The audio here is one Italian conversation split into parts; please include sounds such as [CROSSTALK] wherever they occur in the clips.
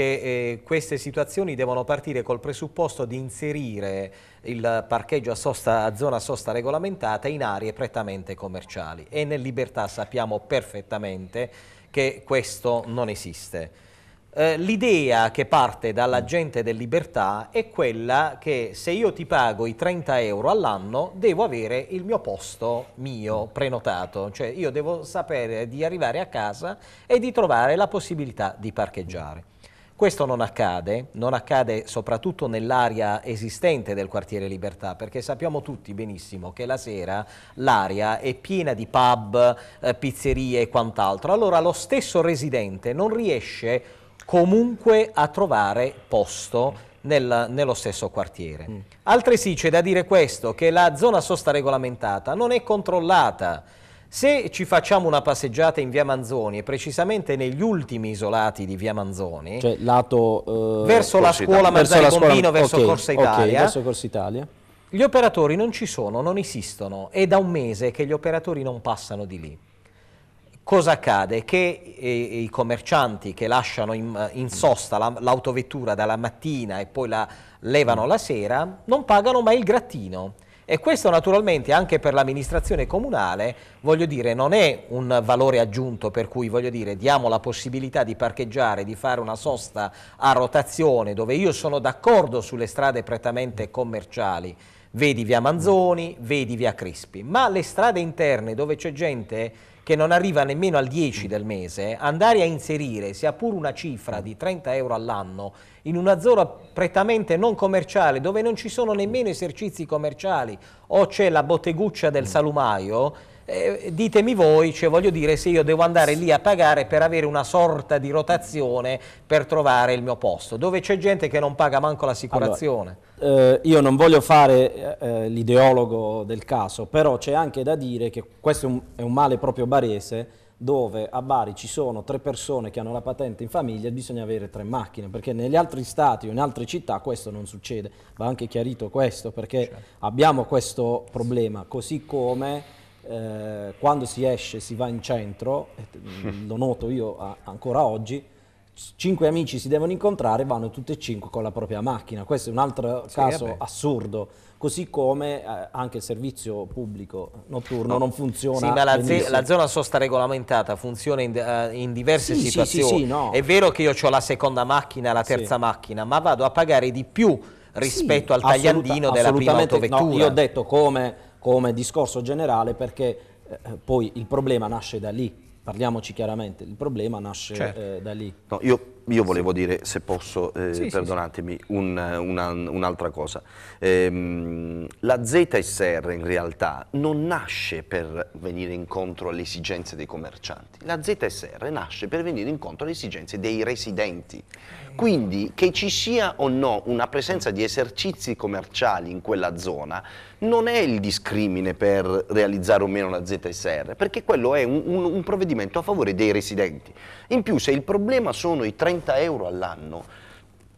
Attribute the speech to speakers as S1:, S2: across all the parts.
S1: che eh, queste situazioni devono partire col presupposto di inserire il parcheggio a, sosta, a zona sosta regolamentata in aree prettamente commerciali e nel Libertà sappiamo perfettamente che questo non esiste. Eh, L'idea che parte dalla gente del Libertà è quella che se io ti pago i 30 euro all'anno devo avere il mio posto mio prenotato, cioè io devo sapere di arrivare a casa e di trovare la possibilità di parcheggiare. Questo non accade, non accade soprattutto nell'area esistente del quartiere Libertà, perché sappiamo tutti benissimo che la sera l'area è piena di pub, eh, pizzerie e quant'altro. Allora lo stesso residente non riesce comunque a trovare posto nel, nello stesso quartiere. Mm. Altresì c'è da dire questo, che la zona sosta regolamentata non è controllata se ci facciamo una passeggiata in via Manzoni, e precisamente negli ultimi isolati di via Manzoni, cioè,
S2: lato, eh, verso, la scuola, Manzoni la Combino, verso, okay, Corsa Italia, okay, verso Corsa Italia,
S1: gli operatori non ci sono, non esistono. È da un mese che gli operatori non passano di lì. Cosa accade? Che eh, i commercianti che lasciano in, in sosta l'autovettura dalla mattina e poi la levano la sera non pagano mai il grattino. E questo naturalmente anche per l'amministrazione comunale, voglio dire, non è un valore aggiunto per cui, voglio dire, diamo la possibilità di parcheggiare, di fare una sosta a rotazione, dove io sono d'accordo sulle strade prettamente commerciali, Vedi via Manzoni, vedi via Crispi. Ma le strade interne dove c'è gente che non arriva nemmeno al 10 del mese, andare a inserire sia pur una cifra di 30 euro all'anno in una zona prettamente non commerciale dove non ci sono nemmeno esercizi commerciali o c'è la botteguccia del salumaio, eh, ditemi voi, cioè voglio dire se io devo andare lì a pagare per avere una sorta di rotazione per trovare il mio posto, dove c'è gente che non paga manco l'assicurazione.
S2: Allora, eh, io non voglio fare eh, l'ideologo del caso, però c'è anche da dire che questo è un, è un male proprio barese, dove a Bari ci sono tre persone che hanno la patente in famiglia e bisogna avere tre macchine, perché negli altri stati o in altre città questo non succede, va anche chiarito questo, perché certo. abbiamo questo problema, così come eh, quando si esce si va in centro, [LAUGHS] lo noto io a, ancora oggi, cinque amici si devono incontrare, vanno tutti e cinque con la propria macchina. Questo è un altro sì, caso vabbè. assurdo. Così come eh, anche il servizio pubblico notturno no. non funziona. Sì, ma la, z- la,
S1: zona sosta regolamentata funziona in, uh, in diverse sì, situazioni. Sì, no. È vero che io ho la seconda macchina, la terza macchina, ma vado a pagare di più rispetto al tagliandino assoluta, della prima autovettura. No, io ho
S2: detto come come discorso generale perché eh, poi il problema nasce da lì, parliamoci chiaramente, il problema nasce certo. eh, da lì. No,
S3: io io volevo dire, se posso, eh, sì, perdonatemi, sì, sì. un'altra cosa. Ehm, la ZSR in realtà non nasce per venire incontro alle esigenze dei commercianti, la ZSR nasce per venire incontro alle esigenze dei residenti. Eh. Quindi che ci sia o no una presenza di esercizi commerciali in quella zona non è il discrimine per realizzare o meno la ZSR, perché quello è un, un provvedimento a favore dei residenti. In più se il problema sono i tre 30 euro all'anno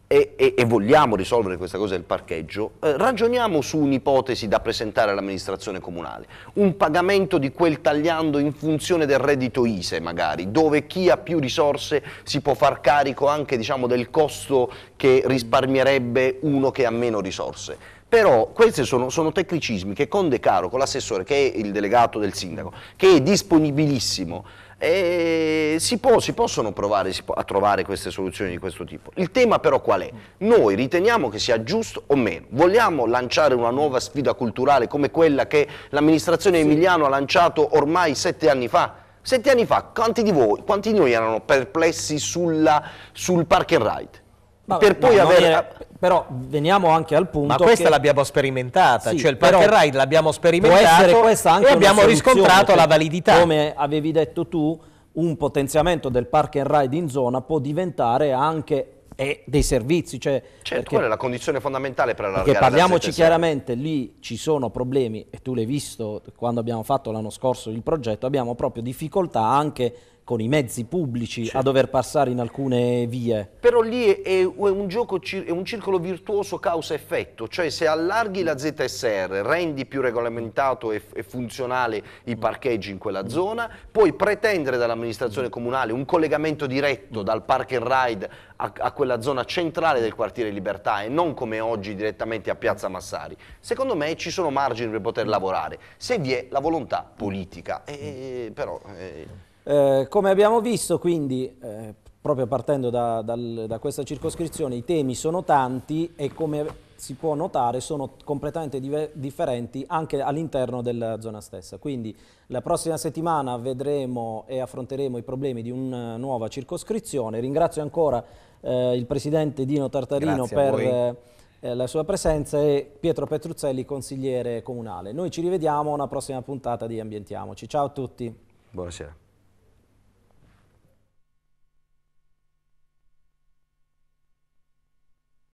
S3: e, e, e, vogliamo risolvere questa cosa del parcheggio, eh, ragioniamo su un'ipotesi da presentare all'amministrazione comunale, un pagamento di quel tagliando in funzione del reddito ISE magari, dove chi ha più risorse si può far carico anche diciamo, del costo che risparmierebbe uno che ha meno risorse però questi sono, sono, tecnicismi che con De Caro, con l'assessore, che è il delegato del sindaco, che è disponibilissimo e si, può, si, possono provare si può, a trovare queste soluzioni di questo tipo. Il tema però qual è? Noi riteniamo che sia giusto o meno? Vogliamo lanciare una nuova sfida culturale come quella che l'amministrazione sì. Emiliano ha lanciato ormai sette anni fa? Sette anni fa, quanti di voi, quanti di noi erano perplessi sulla, sul park and ride?
S1: Vabbè, per poi no, avere... Viene... Però veniamo anche al punto. Ma questa che... l'abbiamo sperimentata, sì, cioè il park and ride l'abbiamo sperimentata e abbiamo riscontrato la validità. Come avevi
S2: detto tu, un potenziamento del park and ride in zona può diventare anche e eh, dei servizi. Cioè, certo, perché, quella è la
S3: condizione fondamentale per la Perché parliamoci chiaramente,
S2: lì ci sono problemi, e tu l'hai visto quando abbiamo fatto l'anno scorso il progetto, abbiamo proprio difficoltà anche con i mezzi pubblici certo. a dover passare in alcune vie.
S3: Però lì è, un, gioco, è un circolo virtuoso causa-effetto, cioè se allarghi la ZSR, rendi più regolamentato e, funzionale i parcheggi in quella zona, puoi pretendere dall'amministrazione comunale un collegamento diretto dal park and ride a, a quella zona centrale del quartiere Libertà e non come oggi direttamente a Piazza Massari. Secondo me ci sono margini per poter lavorare, se vi è la volontà politica. Eh, però, eh,
S2: eh, come abbiamo visto quindi, eh, proprio partendo da, dal, da questa circoscrizione, i temi sono tanti e come si può notare sono completamente differenti anche all'interno della zona stessa. Quindi la prossima settimana vedremo e affronteremo i problemi di una nuova circoscrizione. Ringrazio ancora eh, il Presidente Dino Tartarino per eh, eh, la sua presenza e Pietro Petruzzelli, consigliere comunale. Noi ci rivediamo a una prossima puntata di Ambientiamoci. Ciao a tutti. Buonasera.